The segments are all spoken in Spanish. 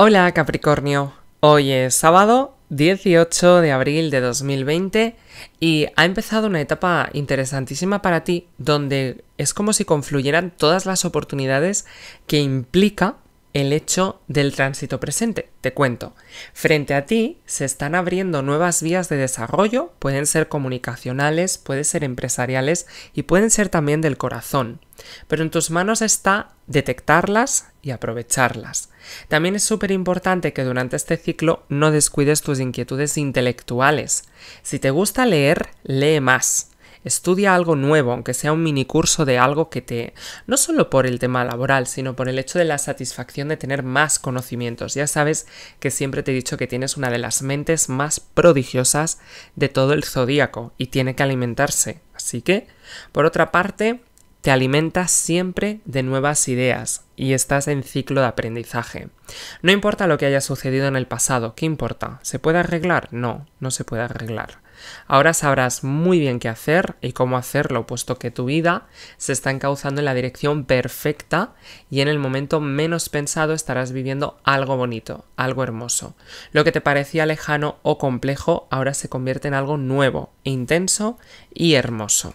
Hola Capricornio, hoy es sábado 18 de abril de 2020 y ha empezado una etapa interesantísima para ti donde es como si confluyeran todas las oportunidades que implica el hecho del tránsito presente. Te cuento, frente a ti se están abriendo nuevas vías de desarrollo, pueden ser comunicacionales, pueden ser empresariales y pueden ser también del corazón. Pero en tus manos está detectarlas y aprovecharlas. También es súper importante que durante este ciclo no descuides tus inquietudes intelectuales. Si te gusta leer, lee más. Estudia algo nuevo, aunque sea un mini curso de algo que te... no solo por el tema laboral, sino por el hecho de la satisfacción de tener más conocimientos. Ya sabes que siempre te he dicho que tienes una de las mentes más prodigiosas de todo el zodíaco y tiene que alimentarse. Así que, por otra parte, te alimentas siempre de nuevas ideas y estás en ciclo de aprendizaje. No importa lo que haya sucedido en el pasado, ¿qué importa? ¿Se puede arreglar? No, no se puede arreglar. Ahora sabrás muy bien qué hacer y cómo hacerlo, puesto que tu vida se está encauzando en la dirección perfecta y en el momento menos pensado estarás viviendo algo bonito, algo hermoso. Lo que te parecía lejano o complejo ahora se convierte en algo nuevo, intenso y hermoso.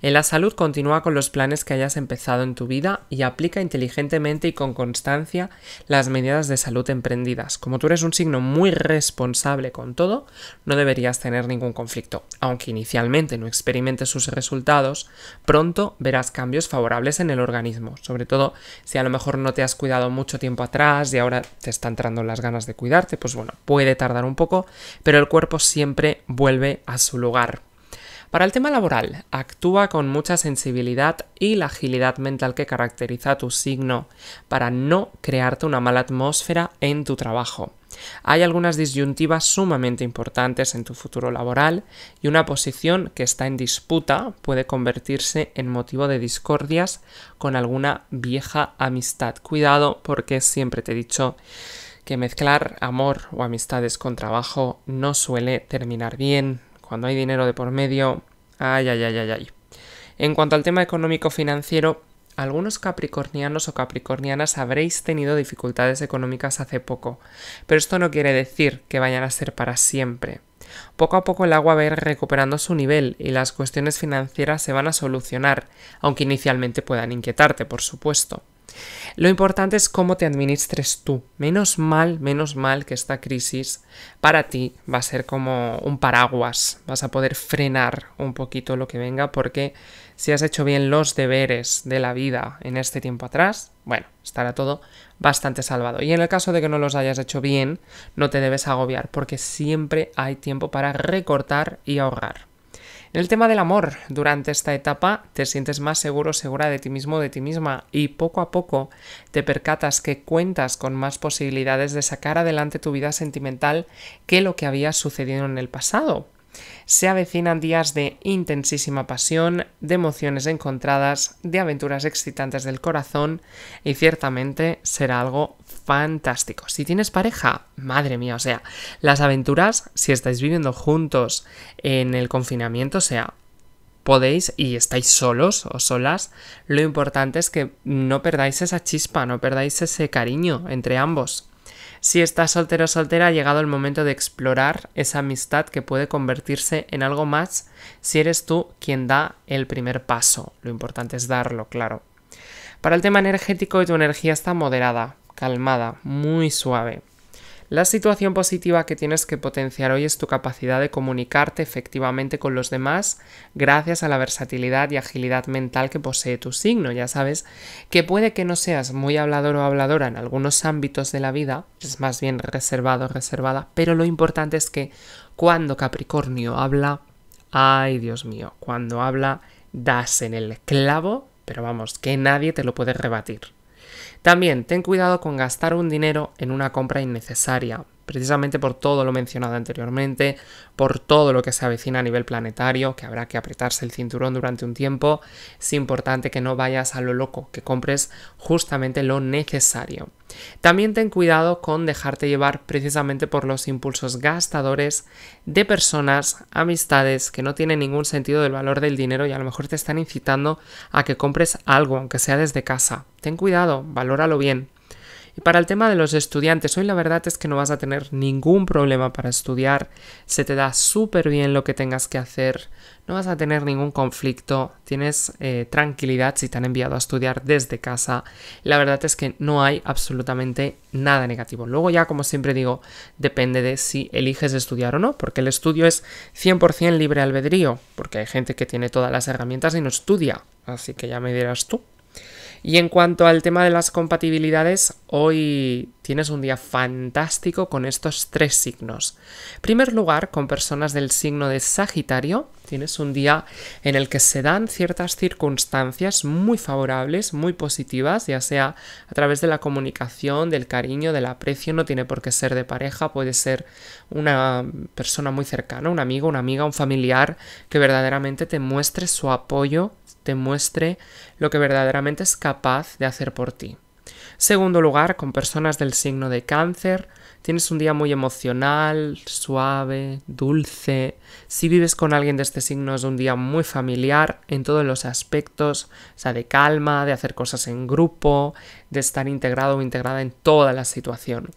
En la salud continúa con los planes que hayas empezado en tu vida y aplica inteligentemente y con constancia las medidas de salud emprendidas. Como tú eres un signo muy responsable con todo, no deberías tener ningún conflicto. Aunque inicialmente no experimentes sus resultados, pronto verás cambios favorables en el organismo, sobre todo si a lo mejor no te has cuidado mucho tiempo atrás y ahora te está entrando las ganas de cuidarte, pues bueno, puede tardar un poco, pero el cuerpo siempre vuelve a su lugar. Para el tema laboral, actúa con mucha sensibilidad y la agilidad mental que caracteriza tu signo para no crearte una mala atmósfera en tu trabajo. Hay algunas disyuntivas sumamente importantes en tu futuro laboral y una posición que está en disputa puede convertirse en motivo de discordias con alguna vieja amistad. Cuidado porque siempre te he dicho que mezclar amor o amistades con trabajo no suele terminar bien. Cuando hay dinero de por medio, Ay, ay, ay, ay, ay. En cuanto al tema económico-financiero, algunos capricornianos o capricornianas habréis tenido dificultades económicas hace poco, pero esto no quiere decir que vayan a ser para siempre. Poco a poco el agua va a ir recuperando su nivel y las cuestiones financieras se van a solucionar, aunque inicialmente puedan inquietarte, por supuesto. Lo importante es cómo te administres tú. Menos mal, menos mal que esta crisis para ti va a ser como un paraguas. Vas a poder frenar un poquito lo que venga porque si has hecho bien los deberes de la vida en este tiempo atrás, bueno, estará todo bastante salvado. Y en el caso de que no los hayas hecho bien, no te debes agobiar porque siempre hay tiempo para recortar y ahorrar. En el tema del amor, durante esta etapa te sientes más seguro, segura de ti mismo, de ti misma y poco a poco te percatas que cuentas con más posibilidades de sacar adelante tu vida sentimental que lo que había sucedido en el pasado. Se avecinan días de intensísima pasión, de emociones encontradas, de aventuras excitantes del corazón y ciertamente será algo fantástico. Si tienes pareja, madre mía, o sea, las aventuras, si estáis viviendo juntos en el confinamiento, o sea, podéis y estáis solos o solas, lo importante es que no perdáis esa chispa, no perdáis ese cariño entre ambos. Si estás soltero o soltera, ha llegado el momento de explorar esa amistad que puede convertirse en algo más si eres tú quien da el primer paso. Lo importante es darlo, claro. Para el tema energético, tu energía está moderada, calmada, muy suave. La situación positiva que tienes que potenciar hoy es tu capacidad de comunicarte efectivamente con los demás gracias a la versatilidad y agilidad mental que posee tu signo. Ya sabes que puede que no seas muy hablador o habladora en algunos ámbitos de la vida, es más bien reservado o reservada, pero lo importante es que cuando Capricornio habla, ay Dios mío, cuando habla das en el clavo, pero vamos, que nadie te lo puede rebatir. También ten cuidado con gastar un dinero en una compra innecesaria precisamente por todo lo mencionado anteriormente, por todo lo que se avecina a nivel planetario, que habrá que apretarse el cinturón durante un tiempo, es importante que no vayas a lo loco, que compres justamente lo necesario. También ten cuidado con dejarte llevar precisamente por los impulsos gastadores de personas, amistades que no tienen ningún sentido del valor del dinero y a lo mejor te están incitando a que compres algo, aunque sea desde casa. Ten cuidado, valóralo bien. Y para el tema de los estudiantes, hoy la verdad es que no vas a tener ningún problema para estudiar, se te da súper bien lo que tengas que hacer, no vas a tener ningún conflicto, tienes eh, tranquilidad si te han enviado a estudiar desde casa. La verdad es que no hay absolutamente nada negativo. Luego ya, como siempre digo, depende de si eliges estudiar o no, porque el estudio es 100% libre albedrío, porque hay gente que tiene todas las herramientas y no estudia, así que ya me dirás tú. Y en cuanto al tema de las compatibilidades, hoy tienes un día fantástico con estos tres signos. En primer lugar, con personas del signo de Sagitario, tienes un día en el que se dan ciertas circunstancias muy favorables, muy positivas, ya sea a través de la comunicación, del cariño, del aprecio, no tiene por qué ser de pareja, puede ser una persona muy cercana, un amigo, una amiga, un familiar que verdaderamente te muestre su apoyo, te muestre lo que verdaderamente es capaz de hacer por ti. Segundo lugar, con personas del signo de cáncer, tienes un día muy emocional, suave, dulce. Si vives con alguien de este signo es un día muy familiar en todos los aspectos, o sea, de calma, de hacer cosas en grupo, de estar integrado o integrada en toda la situación.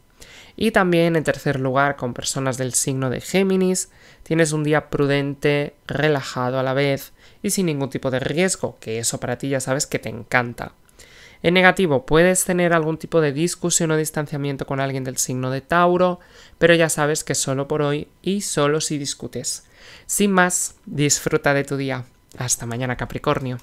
Y también en tercer lugar, con personas del signo de Géminis, tienes un día prudente, relajado a la vez y sin ningún tipo de riesgo, que eso para ti ya sabes que te encanta. En negativo, puedes tener algún tipo de discusión o distanciamiento con alguien del signo de Tauro, pero ya sabes que solo por hoy y solo si discutes. Sin más, disfruta de tu día. Hasta mañana, Capricornio.